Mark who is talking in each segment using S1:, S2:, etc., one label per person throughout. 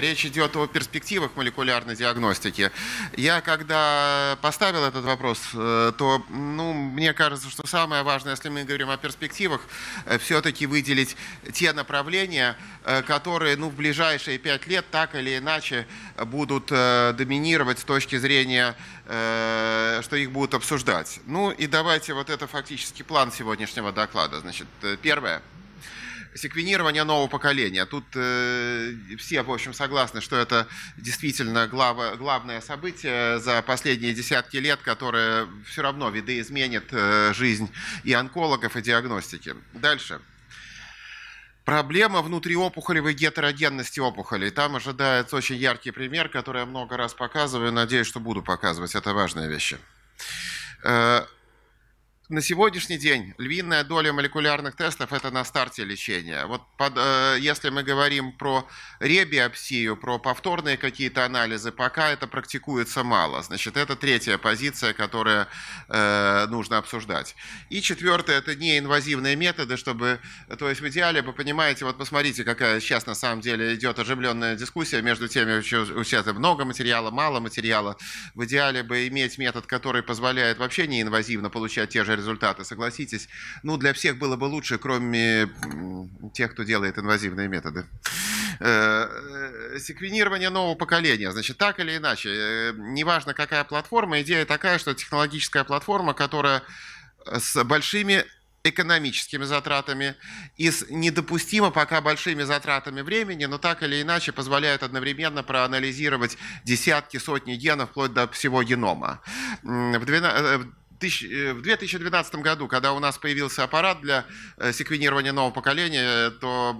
S1: Речь идет о перспективах молекулярной диагностики. Я когда поставил этот вопрос, э, то ну, мне кажется, что самое важное, если мы говорим о перспективах, э, все-таки выделить те направления, э, которые ну, в ближайшие пять лет так или иначе будут доминировать с точки зрения, что их будут обсуждать. Ну и давайте вот это фактически план сегодняшнего доклада. Значит, первое – секвенирование нового поколения. Тут э, все, в общем, согласны, что это действительно глава главное событие за последние десятки лет, которое все равно видоизменит э, жизнь и онкологов, и диагностики. Дальше. Проблема внутриопухолевой гетерогенности опухолей. Там ожидается очень яркий пример, который я много раз показываю. Надеюсь, что буду показывать. Это важные вещи. Э, на сегодняшний день львиная доля молекулярных тестов это на старте лечения. Вот под, э, если мы говорим про ребиопсию, про повторные какие-то анализы, пока это практикуется мало. Значит, это третья позиция, которая э, нужно обсуждать. И четвертое это неинвазивные методы, чтобы, то есть в идеале, вы понимаете, вот посмотрите, какая сейчас на самом деле идет оживленная дискуссия между теми, у чьих много материала, мало материала. В идеале бы иметь метод, который позволяет вообще неинвазивно получать те же результаты, согласитесь. Ну, для всех было бы лучше, кроме тех, кто делает инвазивные методы. Э, э, секвенирование нового поколения. Значит, так или иначе, э, неважно какая платформа, идея такая, что технологическая платформа, которая с большими экономическими затратами и с недопустимо пока большими затратами времени, но так или иначе позволяет одновременно проанализировать десятки, сотни генов, вплоть до всего генома. В 12 Э, в 2012 году, когда у нас появился аппарат для э, секвенирования нового поколения, то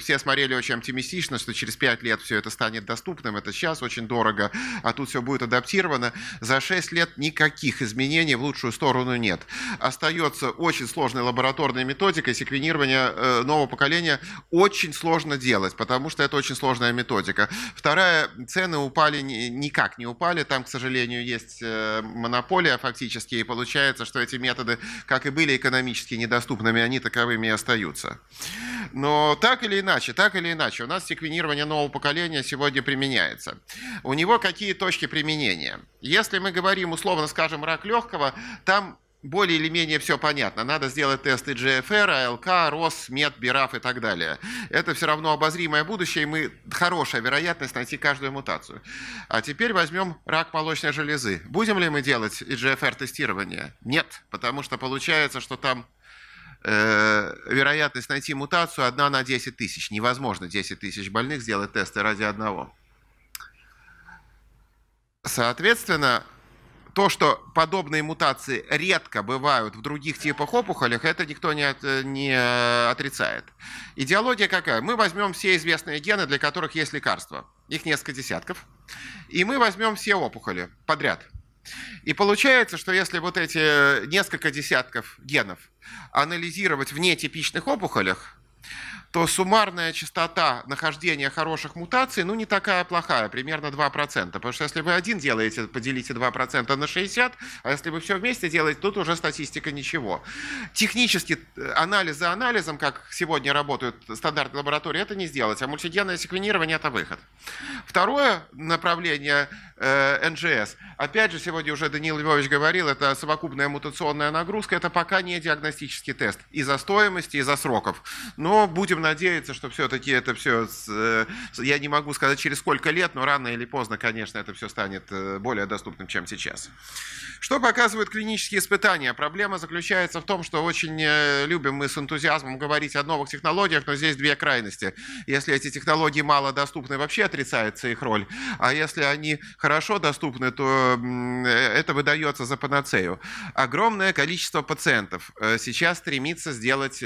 S1: все смотрели очень оптимистично, что через 5 лет все это станет доступным. Это сейчас очень дорого, а тут все будет адаптировано. За 6 лет никаких изменений в лучшую сторону нет. Остается очень сложная лабораторная методика секвенирования э, нового поколения. Очень сложно делать, потому что это очень сложная методика. Вторая, цены упали, никак не упали. Там, к сожалению, есть монополия фактически, и получается, что эти методы, как и были экономически недоступными, они таковыми и остаются. Но так или иначе, так или иначе, у нас секвенирование нового поколения сегодня применяется. У него какие точки применения? Если мы говорим, условно скажем, рак легкого, там более или менее все понятно. Надо сделать тесты GFR, ALK, ROS, MED, BIRAF и так далее. Это все равно обозримое будущее, и мы хорошая вероятность найти каждую мутацию. А теперь возьмем рак молочной железы. Будем ли мы делать GFR-тестирование? Нет, потому что получается, что там э, вероятность найти мутацию 1 на 10 тысяч. Невозможно 10 тысяч больных сделать тесты ради одного. Соответственно, то, что подобные мутации редко бывают в других типах опухолях, это никто не, от, э, не э, отрицает. Идеология какая? Мы возьмем все известные гены, для которых есть лекарства. Их несколько десятков. И мы возьмем все опухоли подряд. И получается, что если вот эти э, несколько десятков генов анализировать в нетипичных опухолях, то суммарная частота нахождения хороших мутаций, ну, не такая плохая, примерно 2%. Потому что если вы один делаете, поделите 2% на 60, а если вы все вместе делаете, тут уже статистика ничего. Технически э, анализ за анализом, как сегодня работают стандартные лаборатории, это не сделать, а мультигенное секвенирование – это выход. Второе направление э, НГС, опять же, сегодня уже Даниил Львович говорил, это совокупная мутационная нагрузка, это пока не диагностический тест и за стоимости, и за сроков. Но будем будем надеяться, что все-таки это все, э, я не могу сказать через сколько лет, но рано или поздно, конечно, это все станет э, более доступным, чем сейчас. Что показывают клинические испытания? Проблема заключается в том, что очень э, любим мы с энтузиазмом говорить о новых технологиях, но здесь две крайности. Если эти технологии мало доступны, вообще отрицается их роль, а если они хорошо доступны, то это выдается за панацею. Огромное количество пациентов сейчас стремится сделать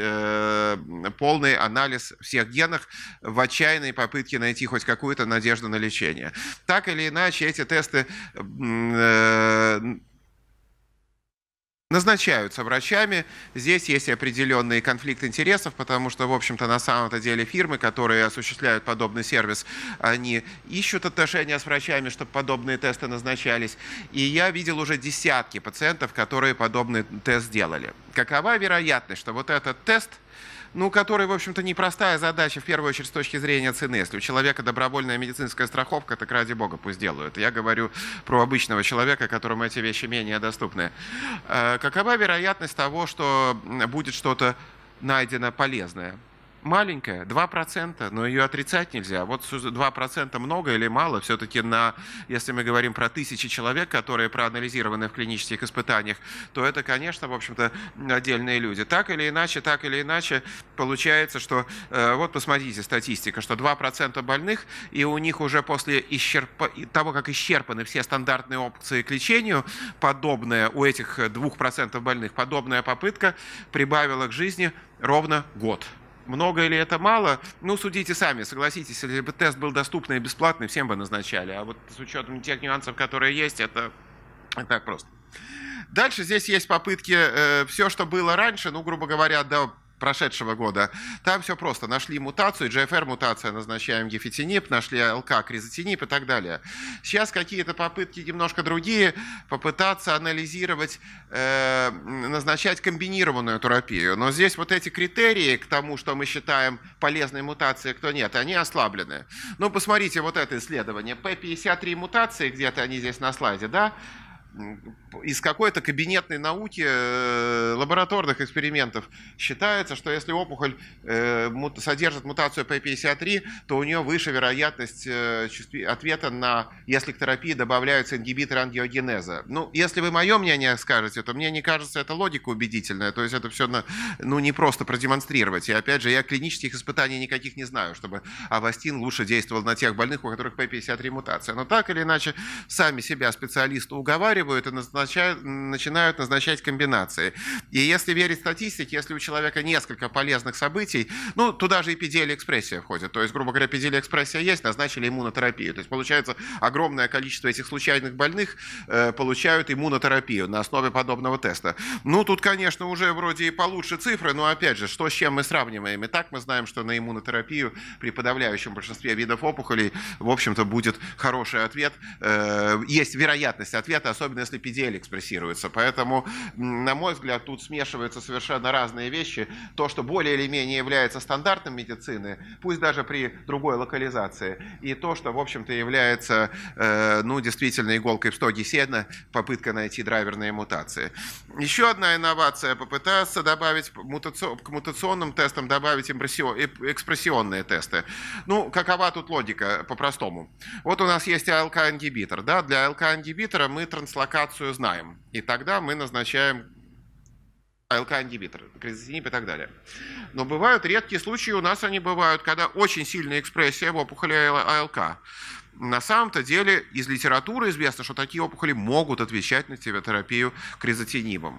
S1: полный анализ анализ всех генов в отчаянной попытке найти хоть какую-то надежду на лечение. Так или иначе, эти тесты э, назначаются врачами. Здесь есть определенный конфликт интересов, потому что, в общем-то, на самом-то деле фирмы, которые осуществляют подобный сервис, они ищут отношения с врачами, чтобы подобные тесты назначались. И я видел уже десятки пациентов, которые подобный тест делали какова вероятность, что вот этот тест – ну, который, в общем-то, непростая задача, в первую очередь, с точки зрения цены. Если у человека добровольная медицинская страховка, так ради бога пусть делают. Я говорю про обычного человека, которому эти вещи менее доступны. Э, какова вероятность того, что будет что-то найдено полезное? маленькая, 2%, но ее отрицать нельзя. Вот 2% много или мало, все-таки на, если мы говорим про тысячи человек, которые проанализированы в клинических испытаниях, то это, конечно, в общем-то, отдельные люди. Так или иначе, так или иначе, получается, что, э, вот посмотрите статистика, что 2% больных, и у них уже после исчерпа... того, как исчерпаны все стандартные опции к лечению, подобная у этих 2% больных, подобная попытка прибавила к жизни ровно год. Много или это мало? Ну, судите сами, согласитесь, если бы тест был доступный и бесплатный, всем бы назначали. А вот с учетом тех нюансов, которые есть, это не так просто. Дальше здесь есть попытки э, все, что было раньше, ну, грубо говоря, до прошедшего года. Там все просто. Нашли мутацию, GFR-мутация, назначаем гефитинип, нашли ЛК, кризотинип и так далее. Сейчас какие-то попытки немножко другие, попытаться анализировать, э, назначать комбинированную терапию. Но здесь вот эти критерии к тому, что мы считаем полезной мутацией, кто нет, они ослаблены. Ну, посмотрите вот это исследование. P53 мутации, где-то они здесь на слайде, да? из какой-то кабинетной науки э, лабораторных экспериментов считается, что если опухоль э, содержит мутацию P53, то у нее выше вероятность э, ответа на, если к терапии добавляются ингибиторы ангиогенеза. Ну, если вы мое мнение скажете, то мне не кажется это логика убедительная, то есть это все на, ну, не просто продемонстрировать. И опять же, я клинических испытаний никаких не знаю, чтобы Авастин лучше действовал на тех больных, у которых P53 мутация. Но так или иначе, сами себя специалисты уговаривают, осваивают и назначают, начинают назначать комбинации. И если верить статистике, если у человека несколько полезных событий, ну, туда же и педиэль-экспрессия входит. То есть, грубо говоря, педиэль-экспрессия есть, назначили иммунотерапию. То есть, получается, огромное количество этих случайных больных э, получают иммунотерапию на основе подобного теста. Ну, тут, конечно, уже вроде и получше цифры, но, опять же, что с чем мы сравниваем? И так мы знаем, что на иммунотерапию при подавляющем большинстве видов опухолей, в общем-то, будет хороший ответ. Э, есть вероятность ответа, особенно особенно если PDL экспрессируется. Поэтому, на мой взгляд, тут смешиваются совершенно разные вещи. То, что более или менее является стандартом медицины, пусть даже при другой локализации, и то, что, в общем-то, является, э, ну, действительно иголкой в стоге сена, попытка найти драйверные мутации. Еще одна инновация попытаться добавить мутацион, к мутационным тестам добавить импрессион, э, экспрессионные тесты. Ну, какова тут логика по-простому? Вот у нас есть АЛК-ингибитор, да, для АЛК-ингибитора мы транслируем локацию знаем. И тогда мы назначаем АЛК-ингибитор, кризотинип и так далее. Но бывают редкие случаи, у нас они бывают, когда очень сильная экспрессия в опухоли АЛК. На самом-то деле из литературы известно, что такие опухоли могут отвечать на терапию кризотинибом.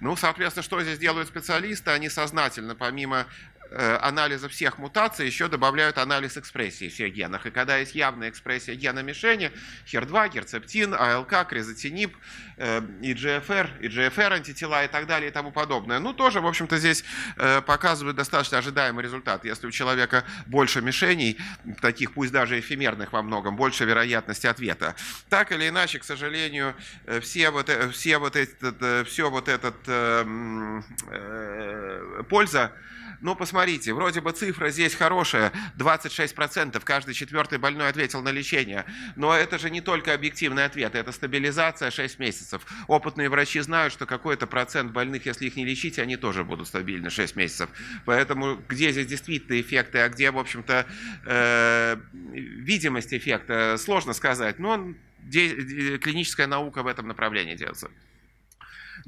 S1: Ну, соответственно, что здесь делают специалисты? Они сознательно, помимо Э, анализа всех мутаций еще добавляют анализ экспрессии всех генов И когда есть явная экспрессия гена мишени, HER2, герцептин, АЛК, крезотинип, э, ИГФР, ИГФР антитела и так далее и тому подобное. Ну, тоже, в общем-то, здесь э, показывают достаточно ожидаемый результат. Если у человека больше мишеней, таких пусть даже эфемерных во многом, больше вероятности ответа. Так или иначе, к сожалению, все вот, все вот этот, все вот этот э, э, польза ну, посмотрите, вроде бы цифра здесь хорошая, 26%, каждый четвертый больной ответил на лечение. Но это же не только объективный ответ, это стабилизация 6 месяцев. Опытные врачи знают, что какой-то процент больных, если их не лечить, они тоже будут стабильны 6 месяцев. Поэтому где здесь действительно эффекты, а где, в общем-то, э, видимость эффекта, сложно сказать. Но клиническая наука в этом направлении делается.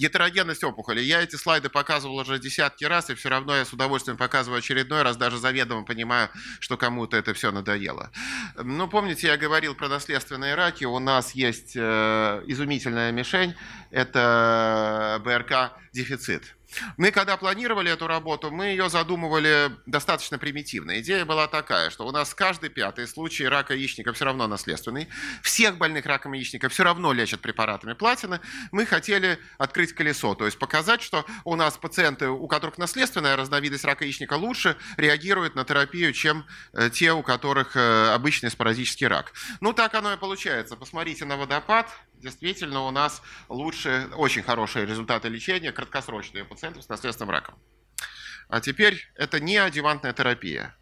S1: Гетерогенность опухоли. Я эти слайды показывал уже десятки раз, и все равно я с удовольствием показываю очередной раз, даже заведомо понимаю, что кому-то это все надоело. Ну, помните, я говорил про наследственные раки. У нас есть э, изумительная мишень – это э, БРК-дефицит. Мы, когда планировали эту работу, мы ее задумывали достаточно примитивно. Идея была такая, что у нас каждый пятый случай рака яичника все равно наследственный. Всех больных раком яичника все равно лечат препаратами платины. Мы хотели открыть колесо, то есть показать, что у нас пациенты, у которых наследственная разновидность рака яичника лучше реагирует на терапию, чем э, те, у которых э, обычный спорадический рак. Ну, так оно и получается. Посмотрите на водопад действительно у нас лучшие, очень хорошие результаты лечения краткосрочные пациентов с наследственным раком. А теперь это не адювантная терапия.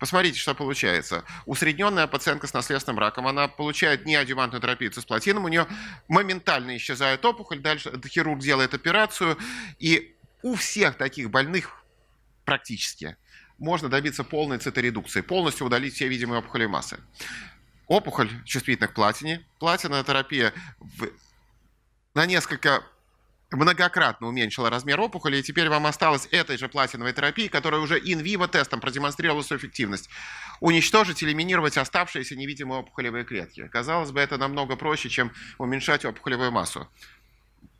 S1: Посмотрите, что получается. Усредненная пациентка с наследственным раком, она получает не адювантную терапию цисплатином, у нее моментально исчезает опухоль, дальше хирург делает операцию, и у всех таких больных практически можно добиться полной циторедукции, полностью удалить все видимые опухоли массы опухоль чувствительных платине. Платиновая терапия в... на несколько многократно уменьшила размер опухоли, и теперь вам осталось этой же платиновой терапии, которая уже инвиво тестом продемонстрировала свою эффективность, уничтожить, элиминировать оставшиеся невидимые опухолевые клетки. Казалось бы, это намного проще, чем уменьшать опухолевую массу.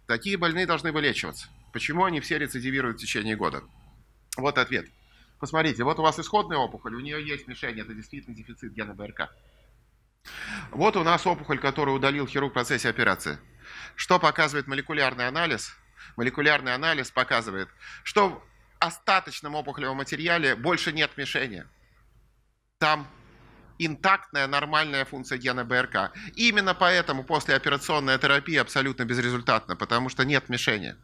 S1: Такие больные должны вылечиваться. Почему они все рецидивируют в течение года? Вот ответ. Посмотрите, вот у вас исходная опухоль, у нее есть мишень, это действительно дефицит гена БРК. Вот у нас опухоль, которую удалил хирург в процессе операции. Что показывает молекулярный анализ? Молекулярный анализ показывает, что в остаточном опухолевом материале больше нет мишени. Там интактная нормальная функция гена БРК. Именно поэтому послеоперационная терапия абсолютно безрезультатна, потому что нет мишени.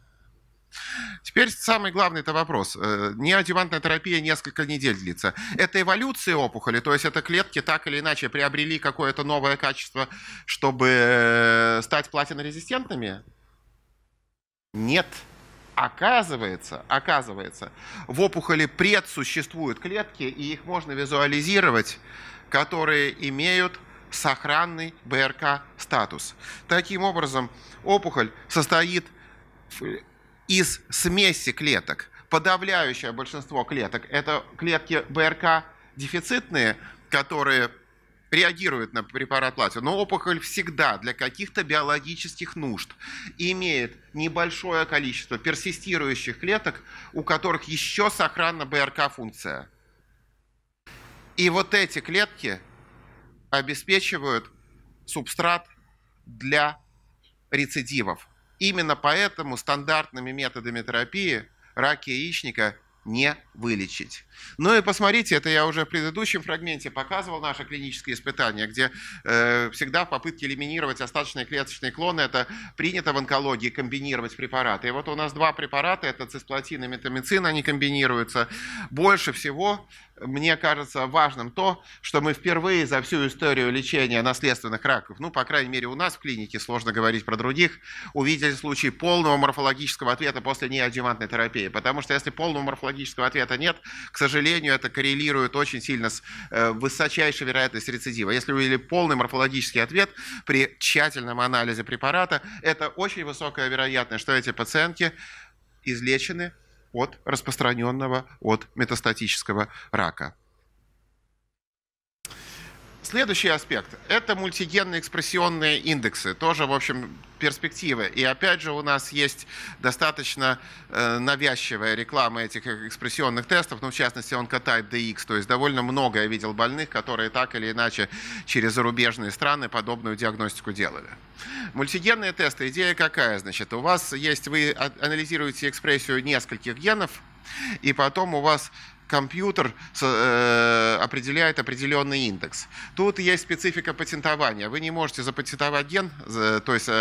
S1: Теперь самый главный это вопрос. Э, Неодевантная терапия несколько недель длится. Это эволюция опухоли, то есть это клетки так или иначе приобрели какое-то новое качество, чтобы э, стать платинорезистентными? Нет. Оказывается, оказывается, в опухоли предсуществуют клетки, и их можно визуализировать, которые имеют сохранный БРК статус. Таким образом, опухоль состоит из смеси клеток. Подавляющее большинство клеток – это клетки БРК дефицитные, которые реагирует на препарат латия, но опухоль всегда для каких-то биологических нужд имеет небольшое количество персистирующих клеток, у которых еще сохранна БРК-функция. И вот эти клетки обеспечивают субстрат для рецидивов. Именно поэтому стандартными методами терапии рак яичника не вылечить. Ну и посмотрите, это я уже в предыдущем фрагменте показывал наши клинические испытания, где э, всегда в попытке элиминировать остаточные клеточные клоны, это принято в онкологии комбинировать препараты. И вот у нас два препарата, это цисплатин и метамицин, они комбинируются. Больше всего мне кажется важным то, что мы впервые за всю историю лечения наследственных раков, ну, по крайней мере, у нас в клинике, сложно говорить про других, увидели случай полного морфологического ответа после неадъювантной терапии. Потому что если полного морфологического ответа нет, к сожалению, это коррелирует очень сильно с э, высочайшей вероятностью рецидива. Если увидели полный морфологический ответ при тщательном анализе препарата, это очень высокая вероятность, что эти пациентки излечены от распространенного, от метастатического рака. Следующий аспект – это мультигенные экспрессионные индексы. Тоже, в общем, перспективы. И опять же у нас есть достаточно э, навязчивая реклама этих э, экспрессионных тестов, ну, в частности, онкотайп DX. То есть довольно много я видел больных, которые так или иначе через зарубежные страны подобную диагностику делали. Мультигенные тесты. Идея какая? Значит, у вас есть, вы а, анализируете экспрессию нескольких генов, и потом у вас компьютер э, определяет определенный индекс. Тут есть специфика патентования. Вы не можете запатентовать ген, то есть э,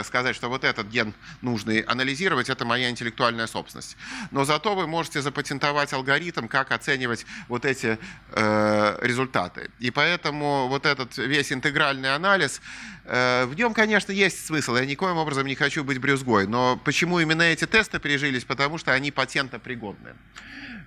S1: э, сказать, что вот этот ген нужно анализировать, это моя интеллектуальная собственность. Но зато вы можете запатентовать алгоритм, как оценивать вот эти результаты. И поэтому вот этот весь интегральный анализ, в нем, конечно, есть смысл. Я никоим образом не хочу быть брюзгой. Но почему именно эти тесты пережились? Потому что они патентопригодные.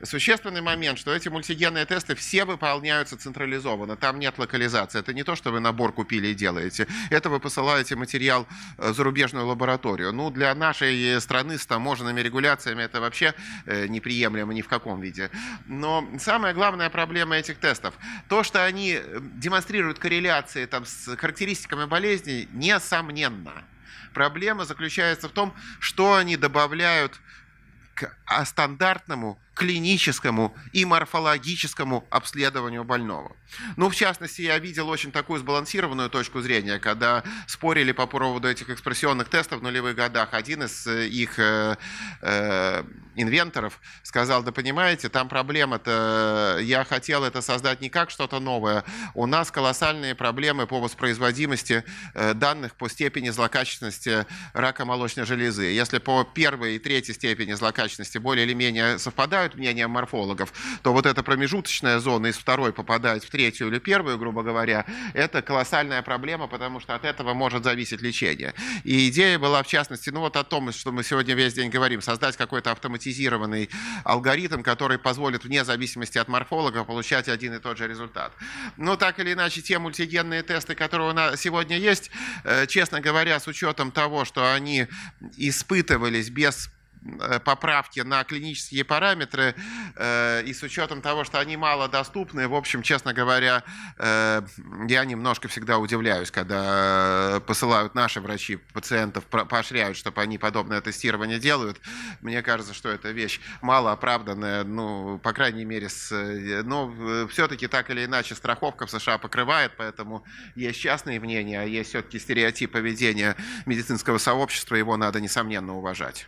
S1: Существенный момент, что эти мультигенные тесты все выполняются централизованно, там нет локализации. Это не то, что вы набор купили и делаете. Это вы посылаете материал э, в зарубежную лабораторию. Ну, для нашей страны с таможенными регуляциями это вообще э, неприемлемо ни в каком виде. Но самая главная проблема этих тестов, то, что они э, демонстрируют корреляции там, с характеристиками болезни, несомненно. Проблема заключается в том, что они добавляют к а, стандартному клиническому и морфологическому обследованию больного. Ну, в частности, я видел очень такую сбалансированную точку зрения, когда спорили по поводу этих экспрессионных тестов в нулевых годах. Один из э, их э, э, инвенторов сказал, да понимаете, там проблема-то, я хотел это создать не как что-то новое. У нас колоссальные проблемы по воспроизводимости э, данных по степени злокачественности рака молочной железы. Если по первой и третьей степени злокачественности более или менее совпадают, отличают мнение морфологов, то вот эта промежуточная зона из второй попадает в третью или первую, грубо говоря, это колоссальная проблема, потому что от этого может зависеть лечение. И идея была, в частности, ну вот о том, что мы сегодня весь день говорим, создать какой-то автоматизированный алгоритм, который позволит вне зависимости от морфолога получать один и тот же результат. Но ну, так или иначе, те мультигенные тесты, которые у нас сегодня есть, э, честно говоря, с учетом того, что они испытывались без Э, поправки на клинические параметры, э, и с учетом того, что они мало доступны, в общем, честно говоря, э, я немножко всегда удивляюсь, когда посылают наши врачи пациентов, поощряют, чтобы они подобное тестирование делают. Мне кажется, что эта вещь мало оправданная, ну, по крайней мере, с, ну, все-таки так или иначе страховка в США покрывает, поэтому есть частные мнения, а есть все-таки стереотип поведения медицинского сообщества, его надо, несомненно, уважать.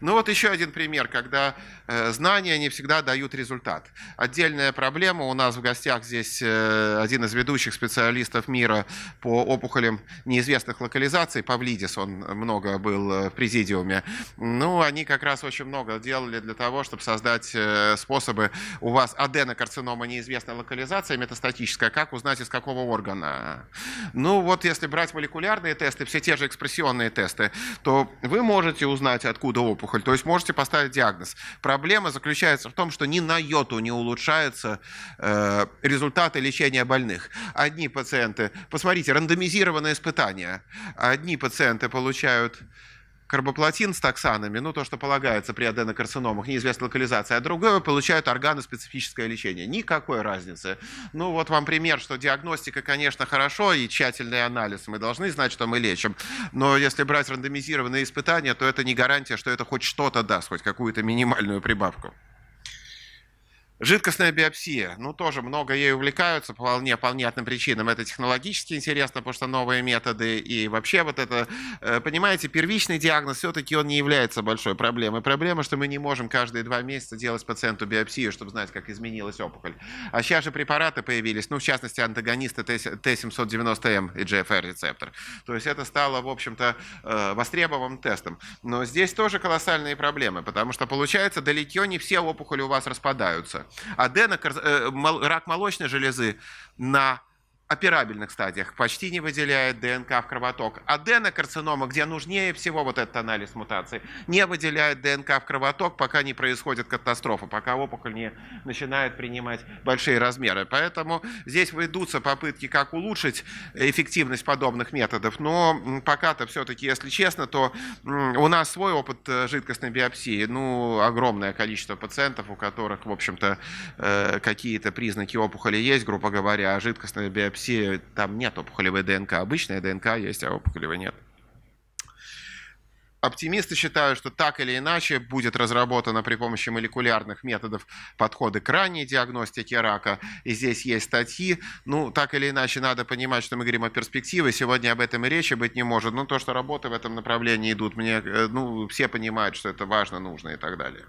S1: Ну, ну вот еще один пример, когда э, знания не всегда дают результат. Отдельная проблема. У нас в гостях здесь э, один из ведущих специалистов мира по опухолям неизвестных локализаций, Павлидис, он много был э, в президиуме. Ну, они как раз очень много делали для того, чтобы создать способы. У вас аденокарцинома неизвестной локализации, метастатическая. Как узнать, из какого органа? Ну, вот если брать молекулярные тесты, все те же экспрессионные тесты, то вы можете узнать, откуда опухоль то есть можете поставить диагноз. Проблема заключается в том, что ни на йоту не улучшаются э, результаты лечения больных. Одни пациенты, посмотрите, рандомизированное испытание. Одни пациенты получают карбоплатин с таксанами, ну, то, что полагается при аденокарциномах, неизвестной локализации, а другое получают органоспецифическое лечение. Никакой разницы. Ну, вот вам пример, что диагностика, конечно, хорошо, и тщательный анализ. Мы должны знать, что мы лечим. Но если брать рандомизированные испытания, то это не гарантия, что это хоть что-то даст, хоть какую-то минимальную прибавку. Жидкостная биопсия. Ну, тоже много ей увлекаются, по вполне понятным причинам. Это технологически интересно, потому что новые методы и вообще вот это... Э, понимаете, первичный диагноз все-таки он не является большой проблемой. Проблема, что мы не можем каждые два месяца делать пациенту биопсию, чтобы знать, как изменилась опухоль. А сейчас же препараты появились, ну, в частности, антагонисты Т790М и GFR-рецептор. То есть это стало, в общем-то, э, востребованным тестом. Но здесь тоже колоссальные проблемы, потому что, получается, далеко не все опухоли у вас распадаются аденокар... Э, рак молочной железы на операбельных стадиях почти не выделяет ДНК в кровоток. Аденокарцинома, где нужнее всего вот этот анализ мутации, не выделяет ДНК в кровоток, пока не происходит катастрофа, пока опухоль не начинает принимать большие размеры. Поэтому здесь ведутся попытки, как улучшить эффективность подобных методов. Но пока-то все-таки, если честно, то у нас свой опыт э, жидкостной биопсии. Ну, огромное количество пациентов, у которых, в общем-то, э, какие-то признаки опухоли есть, грубо говоря, а жидкостная биопсия биопсии там нет опухолевой ДНК. Обычная ДНК есть, а опухолевой нет. Оптимисты считают, что так или иначе будет разработано при помощи молекулярных методов подходы к ранней диагностике рака. И здесь есть статьи. Ну, так или иначе, надо понимать, что мы говорим о перспективе. Сегодня об этом и речи быть не может. Но то, что работы в этом направлении идут, мне, э, ну, все понимают, что это важно, нужно и так далее.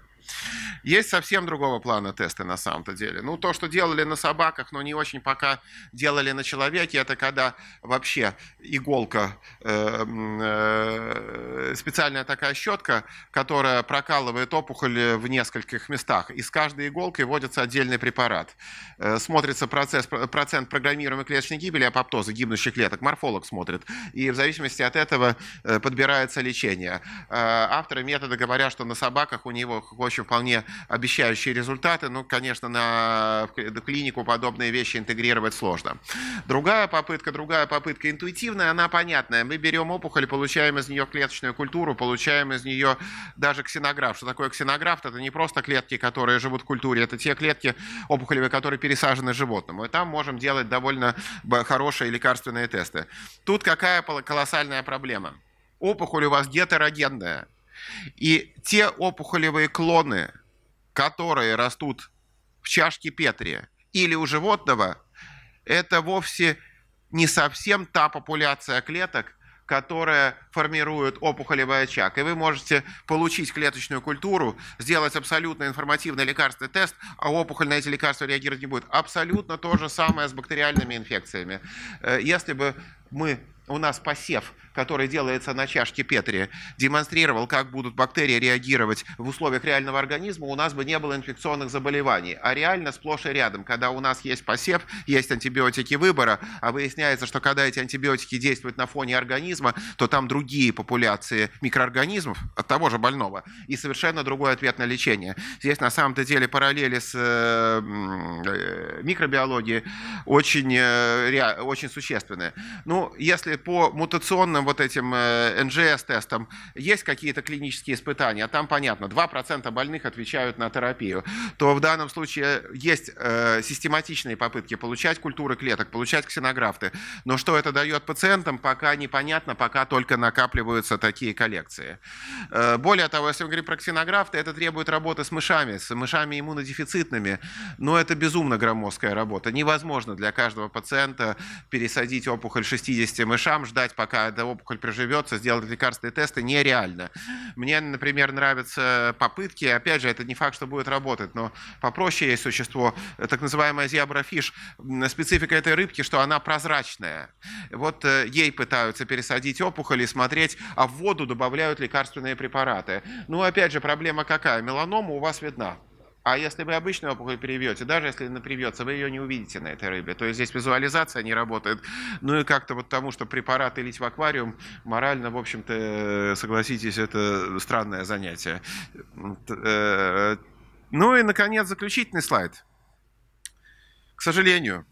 S1: Есть совсем другого плана тесты на самом-то деле. Ну, то, что делали на собаках, но не очень пока делали на человеке, это когда вообще иголка, э, э, специальная такая щетка, которая прокалывает опухоль в нескольких местах. И с каждой иголкой вводится отдельный препарат. Э, смотрится процесс, процент программируемой клеточной гибели, апоптоза гибнущих клеток. Морфолог смотрит. И в зависимости от этого подбирается лечение. Авторы метода говорят, что на собаках у него очень общем, вполне обещающие результаты. Ну, конечно, на клинику подобные вещи интегрировать сложно. Другая попытка, другая попытка интуитивная, она понятная. Мы берем опухоль, получаем из нее клеточную культуру, получаем из нее даже ксенограф. Что такое ксенограф? Это не просто клетки, которые живут в культуре, это те клетки опухолевые, которые пересажены животному. И там можем делать довольно хорошие лекарственные тесты. Тут какая колоссальная проблема? Опухоль у вас гетерогенная и те опухолевые клоны, которые растут в чашке Петри или у животного, это вовсе не совсем та популяция клеток, которая формирует опухолевый очаг. И вы можете получить клеточную культуру, сделать абсолютно информативный лекарственный тест, а опухоль на эти лекарства реагировать не будет. Абсолютно то же самое с бактериальными инфекциями. Э, если бы мы, у нас посев который делается на чашке Петри, демонстрировал, как будут бактерии реагировать в условиях реального организма, у нас бы не было инфекционных заболеваний. А реально сплошь и рядом, когда у нас есть посев, есть антибиотики выбора, а выясняется, что когда эти антибиотики действуют на фоне организма, то там другие популяции микроорганизмов от того же больного и совершенно другой ответ на лечение. Здесь на самом-то деле параллели с э, э, микробиологией очень, э, очень существенные. Ну, если по мутационным вот этим э, нгс тестом есть какие-то клинические испытания, а там понятно, 2% больных отвечают на терапию, то в данном случае есть э, систематичные попытки получать культуры клеток, получать ксенографты. Но что это дает пациентам, пока непонятно, пока только накапливаются такие коллекции. Э, более того, если мы говорим про ксенографты, это требует работы с мышами, с мышами иммунодефицитными, но это безумно громоздкая работа. Невозможно для каждого пациента пересадить опухоль 60 мышам, ждать, пока эта опухоль приживется, сделать лекарственные тесты нереально. Мне, например, нравятся попытки, опять же, это не факт, что будет работать, но попроще есть существо, так называемая зебрафиш. Специфика этой рыбки, что она прозрачная. Вот э, ей пытаются пересадить опухоль и смотреть, а в воду добавляют лекарственные препараты. Ну, опять же, проблема какая? Меланома у вас видна. А если вы обычную опухоль привьете, даже если она привьется, вы ее не увидите на этой рыбе. То есть здесь визуализация не работает. Ну и как-то вот тому, что препараты лить в аквариум, морально, в общем-то, согласитесь, это странное занятие. Э, ну и, наконец, заключительный слайд. К сожалению,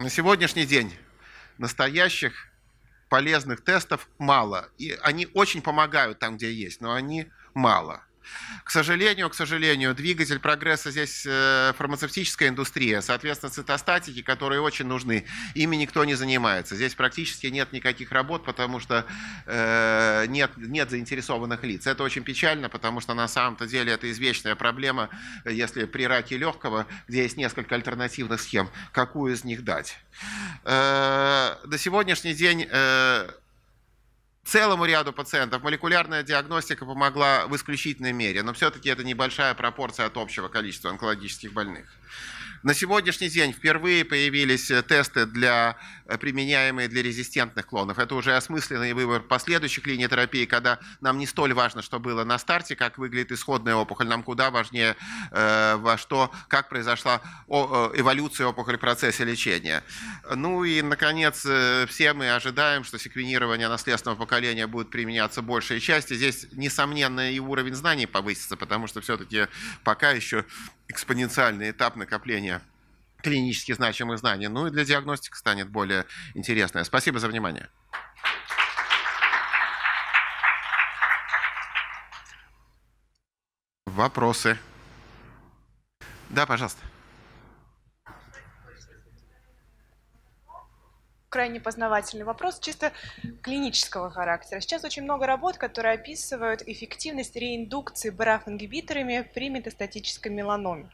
S1: на сегодняшний день настоящих полезных тестов мало. И они очень помогают там, где есть, но они мало – к сожалению, к сожалению, двигатель прогресса здесь э, фармацевтическая индустрия, соответственно, цитостатики, которые очень нужны, ими никто не занимается. Здесь практически нет никаких работ, потому что э, нет, нет заинтересованных лиц. Это очень печально, потому что на самом-то деле это извечная проблема, если при раке легкого, где есть несколько альтернативных схем, какую из них дать. Э, до сегодняшний день... Э, целому ряду пациентов молекулярная диагностика помогла в исключительной мере, но все-таки это небольшая пропорция от общего количества онкологических больных. На сегодняшний день впервые появились э, тесты, для, э, применяемые для резистентных клонов. Это уже осмысленный выбор последующих линий терапии, когда нам не столь важно, что было на старте, как выглядит исходная опухоль, нам куда важнее, э, во что, как произошла э, эволюция опухоли в процессе лечения. Ну и, наконец, все мы ожидаем, что секвенирование наследственного поколения будет применяться большей части. Здесь, несомненно, и уровень знаний повысится, потому что все-таки пока еще экспоненциальный этап накопления клинически значимых знаний, ну и для диагностики станет более интересная. Спасибо за внимание. Вопросы? Да, пожалуйста. крайне познавательный вопрос, чисто клинического характера. Сейчас очень много работ, которые описывают эффективность реиндукции БРАФ-ингибиторами при метастатической меланоме.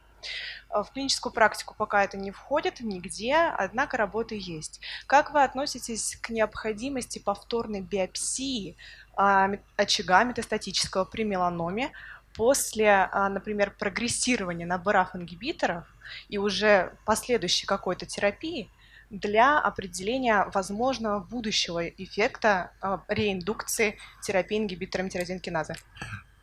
S1: Э, в клиническую практику пока это не входит нигде, однако работы есть. Как вы относитесь к необходимости повторной биопсии а, очага метастатического при меланоме после, а, например, прогрессирования на BRAF-ингибиторов и уже последующей какой-то терапии для определения возможного будущего эффекта э, реиндукции терапии ингибиторами тирозинкиназы?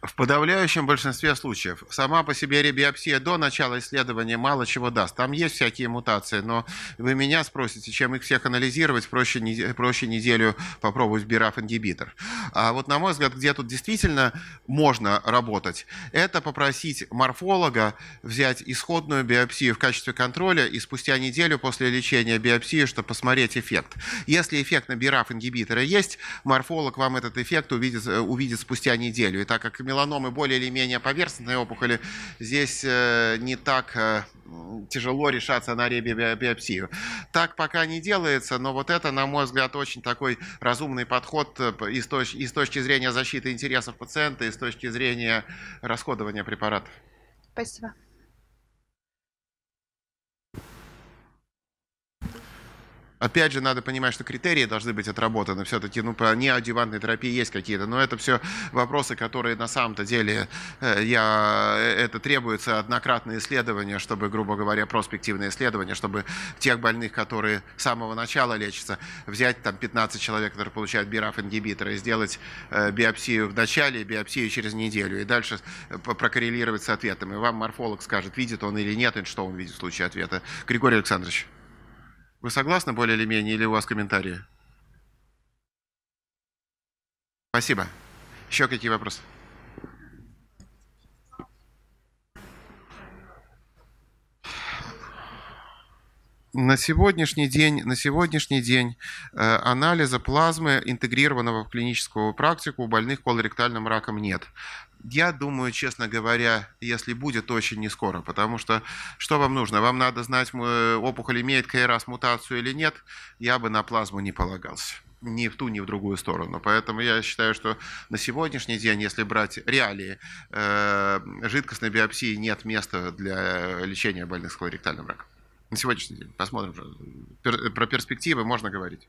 S1: В подавляющем большинстве случаев. Сама по себе ребиопсия до начала исследования мало чего даст. Там есть всякие мутации, но вы меня спросите, чем их всех анализировать, проще, не, проще неделю попробовать бираф-ингибитор. А вот, на мой взгляд, где тут действительно можно работать, это попросить морфолога взять исходную биопсию в качестве контроля и спустя неделю после лечения биопсии, чтобы посмотреть эффект. Если эффект на бираф-ингибитора есть, морфолог вам этот эффект увидит, э, увидит спустя неделю. И так как меланомы более или менее поверхностные опухоли, здесь э, не так э, тяжело решаться на ребиопсию. Так пока не делается, но вот это, на мой взгляд, очень такой разумный подход э, и с, точ- и с точки зрения защиты интересов пациента, и с точки зрения расходования препаратов. Спасибо. Опять же, надо понимать, что критерии должны быть отработаны. Все-таки, ну, по неодевантной терапии есть какие-то, но это все вопросы, которые на самом-то деле э, я, э, это требуется однократное исследование, чтобы, грубо говоря, проспективное исследование, чтобы тех больных, которые с самого начала лечатся, взять там 15 человек, которые получают бираф-ингибиторы, и сделать э, биопсию в начале, биопсию через неделю, и дальше прокоррелировать с ответом. И вам морфолог скажет, видит он или нет, и что он видит в случае ответа. Григорий Александрович. Вы согласны более или менее, или у вас комментарии? Спасибо. Еще какие вопросы? На сегодняшний день, на сегодняшний день э, анализа плазмы, интегрированного в клиническую практику, у больных колоректальным раком нет. Я думаю, честно говоря, если будет, то очень не скоро, потому что что вам нужно? Вам надо знать, э, опухоль имеет КРАС мутацию или нет. Я бы на плазму не полагался ни в ту, ни в другую сторону. Поэтому я считаю, что на сегодняшний день, если брать реалии, э, жидкостной биопсии нет места для лечения больных с колоректальным раком. На сегодняшний день. Посмотрим. Про э, перспективы можно говорить.